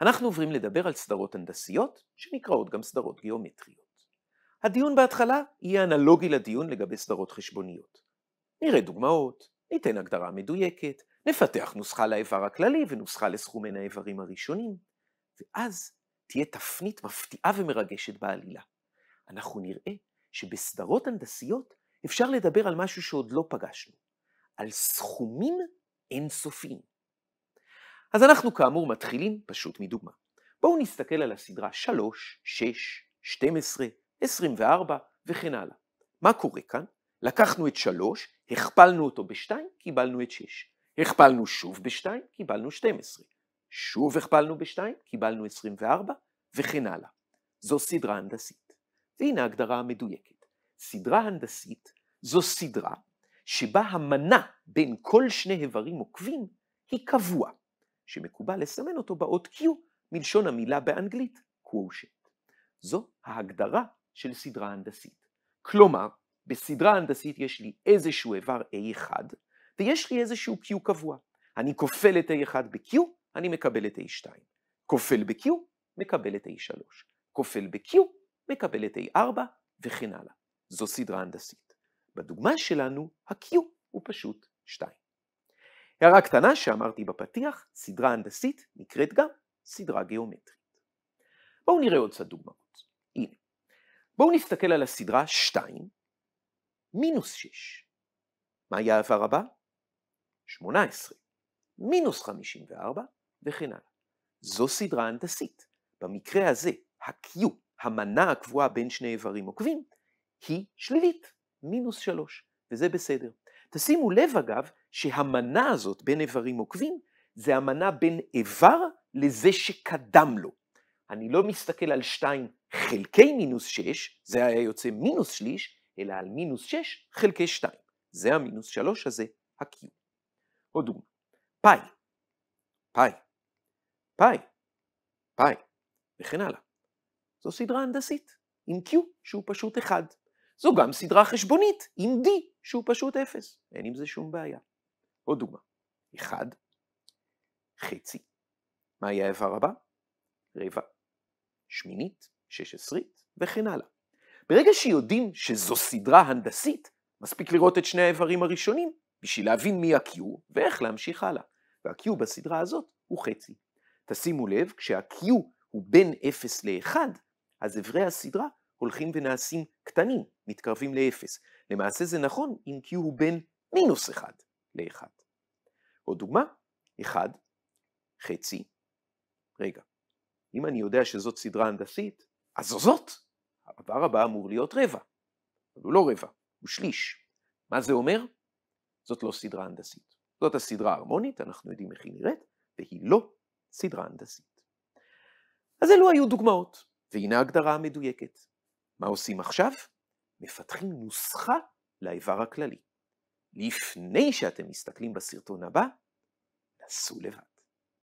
אנחנו עוברים לדבר על סדרות הנדסיות, שנקראות גם סדרות גיאומטריות. הדיון בהתחלה יהיה אנלוגי לדיון לגבי סדרות חשבוניות. נראה דוגמאות, ניתן הגדרה מדויקת, נפתח נוסחה לאיבר הכללי ונוסחה לסכום מן האיברים הראשונים, ואז תהיה תפנית מפתיעה ומרגשת בעלילה. אנחנו נראה שבסדרות הנדסיות אפשר לדבר על משהו שעוד לא פגשנו, על סכומים אינסופיים. אז אנחנו כאמור מתחילים פשוט מדוגמה. בואו נסתכל על הסדרה 3, 6, 12, 24 וכן הלאה. מה קורה כאן? לקחנו את 3, הכפלנו אותו ב-2, קיבלנו את 6. הכפלנו שוב ב-2, קיבלנו 12. שוב הכפלנו ב-2, קיבלנו 24 וכן הלאה. זו סדרה הנדסית. והנה ההגדרה המדויקת. סדרה הנדסית זו סדרה שבה המנה בין כל שני איברים עוקבים היא קבועה. שמקובל לסמן אותו באות Q מלשון המילה באנגלית quotient. זו ההגדרה של סדרה הנדסית. כלומר, בסדרה הנדסית יש לי איזשהו איבר A1 ויש לי איזשהו Q קבוע. אני כופל את A1 ב-Q, אני מקבל את A2. כופל ב-Q, מקבל את A3. כופל ב-Q, מקבל את A4 וכן הלאה. זו סדרה הנדסית. בדוגמה שלנו, ה-Q הוא פשוט 2. הערה קטנה שאמרתי בפתיח, סדרה הנדסית נקראת גם סדרה גיאומטרית. בואו נראה עוד קצת דוגמאות. הנה, בואו נסתכל על הסדרה 2 מינוס 6. מה יהיה העבר הבא? 18, מינוס 54 וכן הלאה. זו סדרה הנדסית. במקרה הזה, ה-Q, המנה הקבועה בין שני איברים עוקבים, היא שלילית, מינוס 3, וזה בסדר. תשימו לב אגב, שהמנה הזאת בין איברים עוקבים, זה המנה בין איבר לזה שקדם לו. אני לא מסתכל על 2 חלקי מינוס 6, זה היה יוצא מינוס שליש, אלא על מינוס 6 חלקי 2. זה המינוס 3 הזה, ה-Q. עוד דוגמא, פאי, פאי, פאי, פאי, וכן הלאה. זו סדרה הנדסית, עם Q שהוא פשוט 1. זו גם סדרה חשבונית, עם D שהוא פשוט אפס, אין עם זה שום בעיה. עוד דוגמה, אחד, חצי, מה יהיה האיבר הבא? רבע, שמינית, שש עשרית וכן הלאה. ברגע שיודעים שזו סדרה הנדסית, מספיק לראות את שני האיברים הראשונים בשביל להבין מי ה-Q ואיך להמשיך הלאה. וה-Q בסדרה הזאת הוא חצי. תשימו לב, כשה-Q הוא בין 0 ל-1, אז איברי הסדרה הולכים ונעשים קטנים, מתקרבים ל-0. למעשה זה נכון אם Q הוא בין מינוס 1 ל-1. עוד דוגמה, 1 חצי, רגע, אם אני יודע שזאת סדרה הנדסית, אז זו זאת. הדבר הבא אמור להיות רבע, אבל הוא לא רבע, הוא שליש. מה זה אומר? זאת לא סדרה הנדסית. זאת הסדרה ההרמונית, אנחנו יודעים איך היא נראית, והיא לא סדרה הנדסית. אז אלו היו דוגמאות, והנה ההגדרה המדויקת. מה עושים עכשיו? מפתחים נוסחה לאיבר הכללי. לפני שאתם מסתכלים בסרטון הבא, נסו לבד.